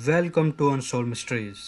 Welcome to unsolved mysteries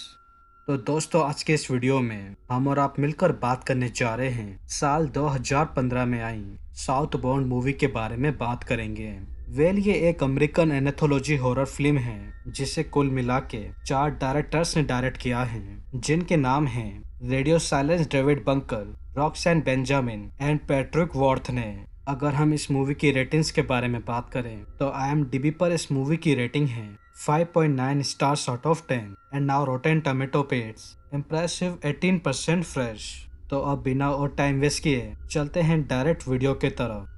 तो दोस्तों आज के इस वीडियो में हम और आप मिलकर बात करने जा रहे हैं साल 2015 में आई साउथ बॉन्ड मूवी के बारे में बात करेंगे वेल ये एक अमेरिकन एनेथोलॉजी हॉरर फिल्म है जिसे कुल मिला के चार डायरेक्टर्स ने डायरेक्ट किया है जिनके नाम हैं Radio Silence David Bunker Rocks Benjamin and Patrick Worth ने अगर हम इस मूवी की रेटिंग्स के बारे में बात करें तो आई एम पर इस मूवी की रेटिंग है 5.9 stars out of 10 and now Rotten Tomato gets impressive 18% fresh तो अब बिना और टाइम वेस्ट किए चलते हैं डायरेक्ट वीडियो के तरफ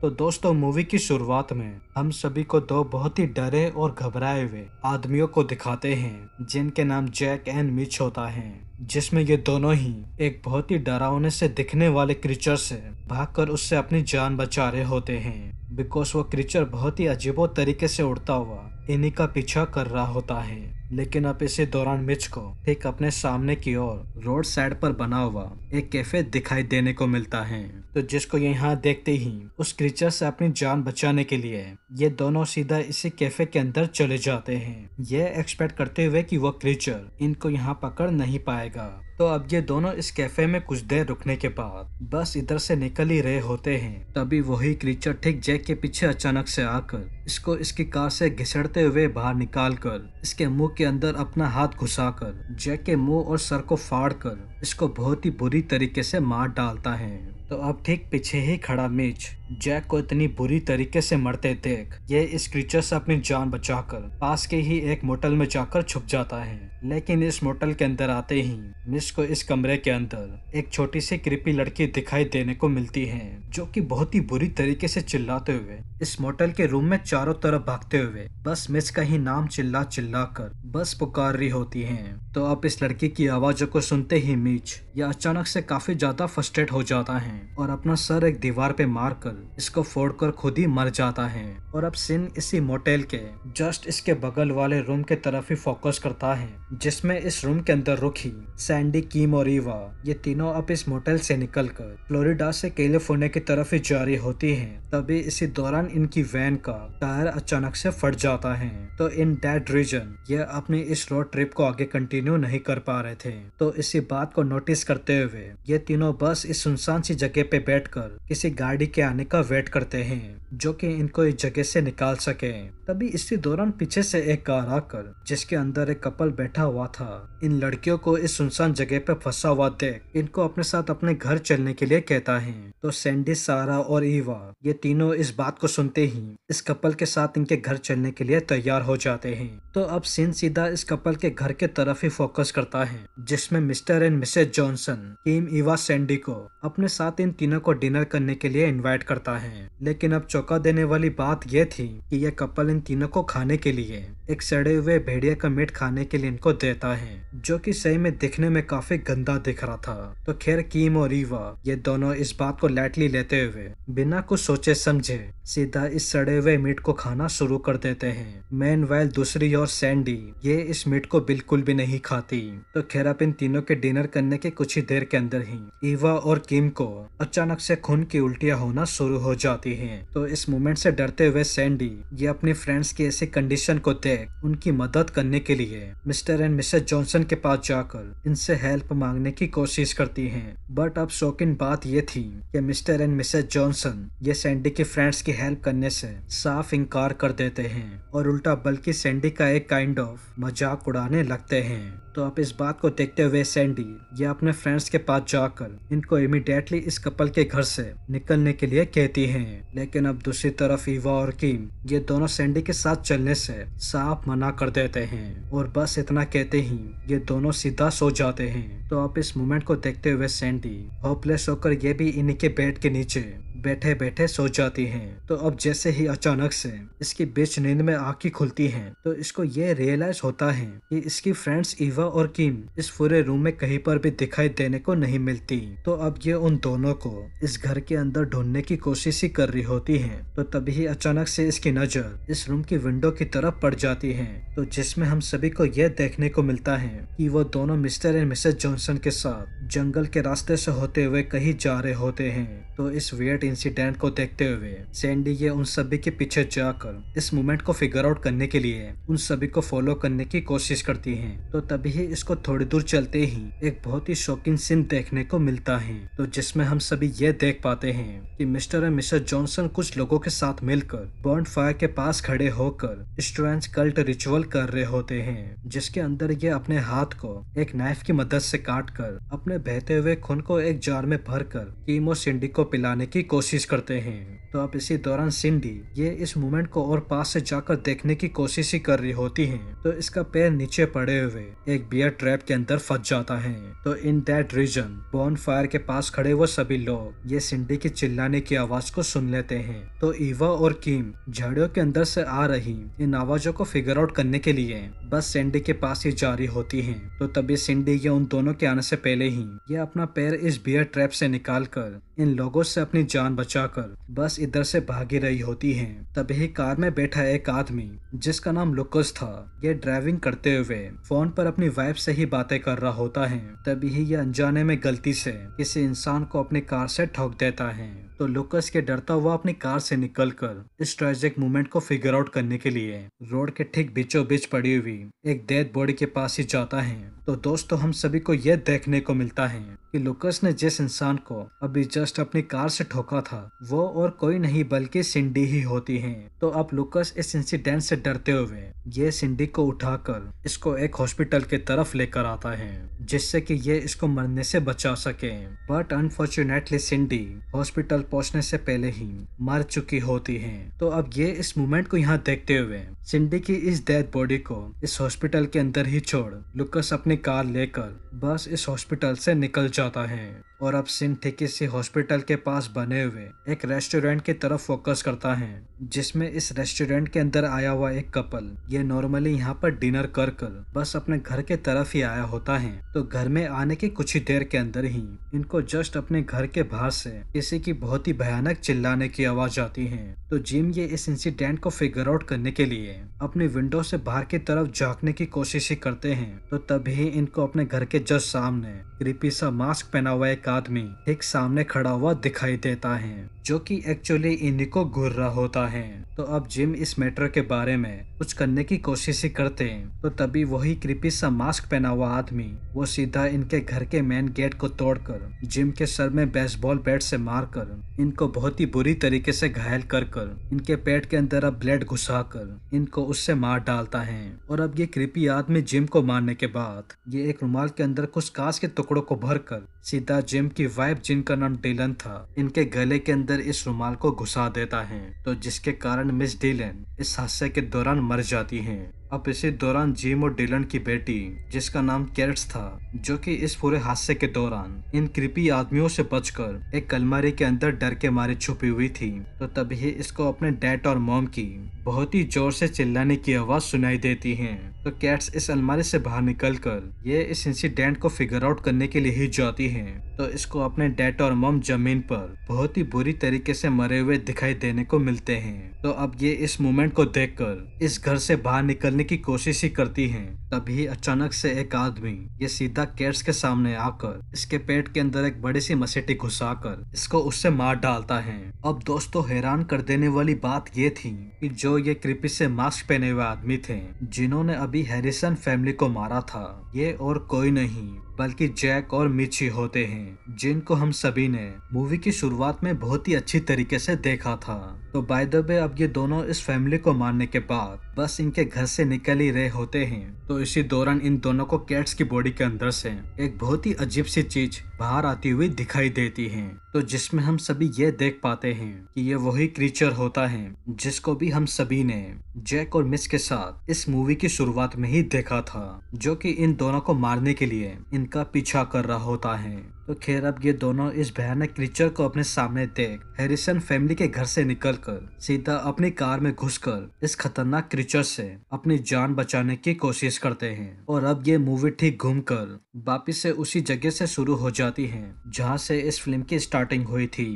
तो दोस्तों मूवी की शुरुआत में हम सभी को दो बहुत ही डरे और घबराए हुए आदमियों को दिखाते हैं जिनके नाम जैक एंड मिच होता है जिसमें ये दोनों ही एक बहुत ही डरावने से दिखने वाले क्रिचर से भागकर उससे अपनी जान बचा रहे होते हैं बिकॉज वो क्रिचर बहुत ही अजीबो तरीके से उड़ता हुआ इन्हीं का पीछा कर रहा होता है लेकिन अब इसी दौरान मिच को एक अपने सामने की ओर रोड साइड पर बना हुआ एक कैफे दिखाई देने को मिलता है तो जिसको यहाँ देखते ही उस क्रीचर से अपनी जान बचाने के लिए ये दोनों सीधा इसी कैफे के अंदर चले जाते हैं ये एक्सपेक्ट करते हुए कि वह क्रीचर इनको यहाँ पकड़ नहीं पाएगा तो अब ये दोनों इस कैफे में कुछ देर रुकने के बाद बस इधर से निकल ही रहे होते हैं तभी वही क्रीचर ठीक जैक के पीछे अचानक से आकर इसको इसकी कार से घिसड़ते हुए बाहर निकाल कर इसके मुंह के अंदर अपना हाथ घुसा कर जैक के मुंह और सर को फाड़ कर इसको बहुत ही बुरी तरीके से मार डालता है तो अब ठीक पीछे ही खड़ा मीच जैक को इतनी बुरी तरीके से मरते देख ये इस क्रीचर से अपनी जान बचाकर पास के ही एक मोटल में जाकर छुप जाता है लेकिन इस मोटल के अंदर आते ही मिस को इस कमरे के अंदर एक छोटी सी कृपी लड़की दिखाई देने को मिलती है जो कि बहुत ही बुरी तरीके से चिल्लाते हुए इस मोटल के रूम में चारों तरफ भागते हुए बस मिस का ही नाम चिल्ला चिल्ला कर बस पुकार रही होती है तो अब इस लड़की की आवाजों को सुनते ही मीच यह अचानक से काफी ज्यादा फर्स्टेड हो जाता है और अपना सर एक दीवार पे मार कर माइकल इसको फोड़कर खुद ही मर जाता है और अब सिन इसी मोटेल के जस्ट इसके बगल वाले रूम के तरफ ही फोकस करता है जिसमें इस रूम के अंदर रुकी सैंडी कीम और ईवा ये तीनों अब इस मोटेल से निकलकर फ्लोरिडा से कैलिफोर्निया की तरफ ही जारी होती है तभी इसी दौरान इनकी वैन का टायर अचानक से फट जाता है तो इन डेट रीजन ये अपनी इस रोड ट्रिप को आगे कंटिन्यू नहीं कर पा रहे थे तो इसी बात को नोटिस करते हुए ये तीनों बस इस सुनसान सी जगह पे बैठकर किसी गाड़ी के आने का वेट करते हैं जो कि इनको इस जगह से निकाल सके तभी इसी दौरान पीछे से एक कार आकर जिसके अंदर एक कपल बैठा हुआ था इन लड़कियों को इस सुनसान जगह पर फंसा हुआ देख इनको अपने साथ अपने घर चलने के लिए कहता है तो सैंडी सारा और ईवा ये तीनों इस बात को सुनते ही इस कपल के साथ इनके घर चलने के लिए तैयार हो जाते हैं तो अब सीन सीधा इस कपल के घर के तरफ ही फोकस करता है जिसमें Mr and Mrs Johnson team Eva Sandy को अपने साथ इन तीनों को डिनर करने के लिए इन्वाइट कर करता है लेकिन अब चौका देने वाली बात यह थी कि यह कपल इन तीनों को खाने के लिए एक सड़े हुए भेड़िया का मीट खाने के लिए इनको देता है जो कि सही में दिखने में काफी गंदा दिख रहा था तो खैर कीम और रीवा ये दोनों इस बात को लाइटली लेते हुए बिना कुछ सोचे समझे सीधा इस सड़े हुए मीट को खाना शुरू कर देते हैं मैन वाइल दूसरी और सैंडी ये इस मीट को बिल्कुल भी नहीं खाती तो खैर अब इन तीनों के डिनर करने के कुछ ही देर के अंदर ही ईवा और किम को अचानक से खून की उल्टियां होना शुरू शुरू हो जाती है तो इस मोमेंट से डरते हुए सैंडी ये अपने फ्रेंड्स की ऐसी कंडीशन को देख उनकी मदद करने के लिए मिस्टर एंड मिसेस जॉनसन के पास जाकर इनसे हेल्प मांगने की कोशिश करती है बट अब शौकीन बात ये थी कि मिस्टर एंड मिसेस जॉनसन ये सैंडी के फ्रेंड्स की हेल्प करने से साफ इनकार कर देते हैं और उल्टा बल्कि सैंडी का एक काइंड ऑफ मजाक उड़ाने लगते हैं तो आप इस बात को देखते हुए सैंडी या अपने फ्रेंड्स के पास जाकर इनको इमिडिएटली इस कपल के घर से निकलने के लिए कहती है लेकिन अब दूसरी तरफ ईवा और किम ये दोनों सैंडी के साथ चलने से साफ मना कर देते हैं और बस इतना कहते ही ये दोनों सीधा सो जाते हैं तो आप इस मोमेंट को देखते हुए सैंडी होपलेस होकर ये भी इन्हीं के बेड के नीचे बैठे बैठे सो जाती है तो अब जैसे ही अचानक से इसकी बीच नींद में आंखें खुलती है तो इसको ये रियलाइज होता है कि इसकी फ्रेंड्स ईवा और किम इस पूरे रूम में कहीं पर भी दिखाई देने को नहीं मिलती तो अब ये उन दोनों को इस घर के अंदर ढूंढने की कोशिश ही कर रही होती है तो तभी अचानक से इसकी नजर इस रूम की विंडो की तरफ पड़ जाती है तो जिसमें हम सभी को यह देखने को मिलता है कि वो दोनों मिस्टर एंड मिसेज जॉनसन के साथ जंगल के रास्ते से होते हुए कहीं जा रहे होते हैं तो इस वियर्ड इंसिडेंट को देखते हुए सैंडी ये उन सभी के पीछे जाकर इस मूवमेंट को फिगर आउट करने के लिए उन सभी को फॉलो करने की कोशिश करती है तो तभी ही इसको थोड़ी दूर चलते ही एक बहुत ही शौकीन सीन देखने को मिलता है तो जिसमें हम सभी ये देख पाते हैं कि मिस्टर एंड मिस्टर जॉनसन कुछ लोगों के साथ मिलकर बॉन्ड फायर के पास खड़े होकर स्ट्रेंच कल्ट रिचुअल कर रहे होते हैं जिसके अंदर ये अपने हाथ को एक नाइफ की मदद से काट कर अपने बहते हुए खून को एक जार में भर कर कीमो सिंडी को पिलाने की कोशिश करते हैं तो अब इसी दौरान सिंडी ये इस मोमेंट को और पास से जाकर देखने की कोशिश ही कर रही होती है तो इसका पैर नीचे पड़े हुए एक बियर ट्रैप के अंदर फंस जाता है तो in that reason bonfire के पास खड़े वो सभी लोग ये सिंडी की चिल्लाने की आवाज को सुन लेते हैं तो ईवा और किम झाड़ियों के अंदर से आ रही इन आवाजों को फिगर आउट करने के लिए बस सिंडी के पास ही जारी होती है तो तभी सिंडी ये उन दोनों के आने से पहले ही ये अपना पैर इस बियर ट्रैप से निकाल कर इन लोगों से अपनी जान बचाकर बस इधर से भागी रही होती हैं। तभी कार में बैठा एक आदमी जिसका नाम लुकस था यह ड्राइविंग करते हुए फोन पर अपनी वाइफ से ही बातें कर रहा होता है तभी यह अनजाने में गलती से किसी इंसान को अपनी कार से ठोक देता है तो लुकस के डरता हुआ अपनी कार से निकलकर इस ट्रेजिक मूवमेंट को फिगर आउट करने के लिए रोड के ठीक बीचों बीच पड़ी हुई एक डेथ बॉडी के पास ही जाता है तो दोस्तों हम सभी को यह देखने को मिलता है कि लुकस ने जिस इंसान को अभी जस्ट जस्ट अपनी कार से ठोका था वो और कोई नहीं बल्कि सिंडी ही होती हैं तो अब लुकस इस इंसिडेंट से डरते हुए ये सिंडी को उठाकर इसको एक हॉस्पिटल के तरफ लेकर आता है जिससे कि ये इसको मरने से बचा सके बट अनफॉर्चुनेटली सिंडी हॉस्पिटल पहुंचने से पहले ही मर चुकी होती है तो अब ये इस मूवमेंट को यहाँ देखते हुए सिंडी की इस डेड बॉडी को इस हॉस्पिटल के अंदर ही छोड़ लुकस अपनी कार लेकर बस इस हॉस्पिटल से निकल जाता है और अब सिंथेकिस से हॉस्पिटल के पास बने हुए एक रेस्टोरेंट की तरफ फोकस करता है जिसमें इस रेस्टोरेंट के अंदर आया हुआ एक कपल ये नॉर्मली यहाँ पर डिनर कर कर बस अपने घर के तरफ ही आया होता है तो घर में आने के कुछ ही देर के अंदर ही इनको जस्ट अपने घर के बाहर से किसी की बहुत ही भयानक चिल्लाने की आवाज आती है तो जिम ये इस इंसिडेंट को फिगर आउट करने के लिए अपने विंडो से बाहर की तरफ झाँकने की कोशिश करते हैं तो तभी इनको अपने घर के जस्ट सामने कृपी सा मास्क पहना हुआ एक एक आदमी ठीक सामने खड़ा हुआ दिखाई देता है जो कि एक्चुअली इन्हीं को घूर रहा होता है तो अब जिम इस मैटर के बारे में कुछ करने की कोशिश ही करते हैं तो तभी वही कृपी सा मास्क पहना हुआ आदमी वो सीधा इनके घर के मेन गेट को तोड़कर जिम के सर में बेसबॉल बैट से मारकर इनको बहुत ही बुरी तरीके से घायल कर कर इनके पेट के अंदर अब ब्लेड घुसा कर इनको उससे मार डालता है और अब ये कृपी आदमी जिम को मारने के बाद ये एक रुमाल के अंदर कुछ कांच के टुकड़ों को भर कर सीधा जिम जिम की वाइफ जिनका नाम डेलन था इनके गले के अंदर इस रुमाल को घुसा देता है तो जिसके कारण मिस डेलन इस हादसे के दौरान मर जाती है अब इसी दौरान जिम और डिलन की बेटी जिसका नाम कैट्स था जो कि इस पूरे हादसे के दौरान इन कृपी आदमियों से बचकर एक अलमारी के अंदर डर के मारे छुपी हुई थी तो तभी इसको अपने डैड और मॉम की बहुत ही जोर से चिल्लाने की आवाज सुनाई देती है तो कैट्स इस अलमारी से बाहर निकलकर ये इस इंसिडेंट को फिगर आउट करने के लिए ही जाती है तो इसको अपने डैड और मॉम जमीन पर बहुत ही बुरी तरीके से मरे हुए दिखाई देने को मिलते हैं तो अब ये इस मोमेंट को देखकर इस घर से बाहर निकलने की कोशिश ही करती हैं तभी अचानक से एक आदमी ये सीधा कैट्स के सामने आकर इसके पेट के अंदर एक बड़ी सी मसेटी घुसाकर इसको उससे मार डालता है अब दोस्तों हैरान कर देने वाली बात ये थी कि जो ये कृपी से मास्क पहने हुए आदमी थे जिन्होंने अभी हैरिसन फैमिली को मारा था ये और कोई नहीं बल्कि जैक और मिची होते हैं जिनको हम सभी ने मूवी की शुरुआत में बहुत ही अच्छी तरीके से देखा था तो बाय द वे अब ये दोनों इस फैमिली को मारने के बाद बस इनके घर से निकल ही रहे होते हैं तो तो इसी दौरान इन दोनों को कैट्स की बॉडी के अंदर से एक बहुत ही अजीब सी चीज बाहर आती हुई दिखाई देती है तो जिसमें हम सभी ये देख पाते हैं कि ये वही क्रीचर होता है जिसको भी हम सभी ने जैक और मिस के साथ इस मूवी की शुरुआत में ही देखा था जो कि इन दोनों को मारने के लिए इनका पीछा कर रहा होता है तो खैर अब ये दोनों इस भयानक क्रीचर को अपने सामने देख हैरिसन फैमिली के घर से निकलकर सीधा अपनी कार में घुसकर इस खतरनाक क्रीचर से अपनी जान बचाने की कोशिश करते हैं और अब ये मूवी ठीक घूमकर वापिस से उसी जगह से शुरू हो जाती है जहाँ से इस फिल्म की स्टार्टिंग हुई थी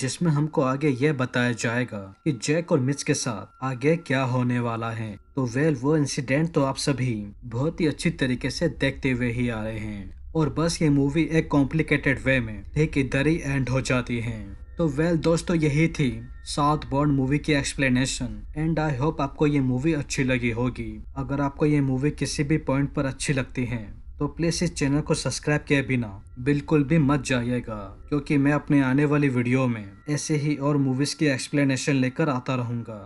जिसमें हमको आगे यह बताया जाएगा कि जैक और मिच के साथ आगे क्या होने वाला है तो वेल वो इंसिडेंट तो आप सभी बहुत ही अच्छी तरीके से देखते हुए ही आ रहे हैं और बस ये मूवी एक कॉम्प्लिकेटेड वे में ठीक इधर ही एंड हो जाती है तो वेल दोस्तों यही थी साउथ बॉर्न मूवी की एक्सप्लेनेशन एंड आई होप आपको ये मूवी अच्छी लगी होगी अगर आपको ये मूवी किसी भी पॉइंट पर अच्छी लगती है तो प्लीज़ इस चैनल को सब्सक्राइब किए बिना बिल्कुल भी मत जाइएगा क्योंकि मैं अपने आने वाली वीडियो में ऐसे ही और मूवीज़ की एक्सप्लेनेशन लेकर आता रहूँगा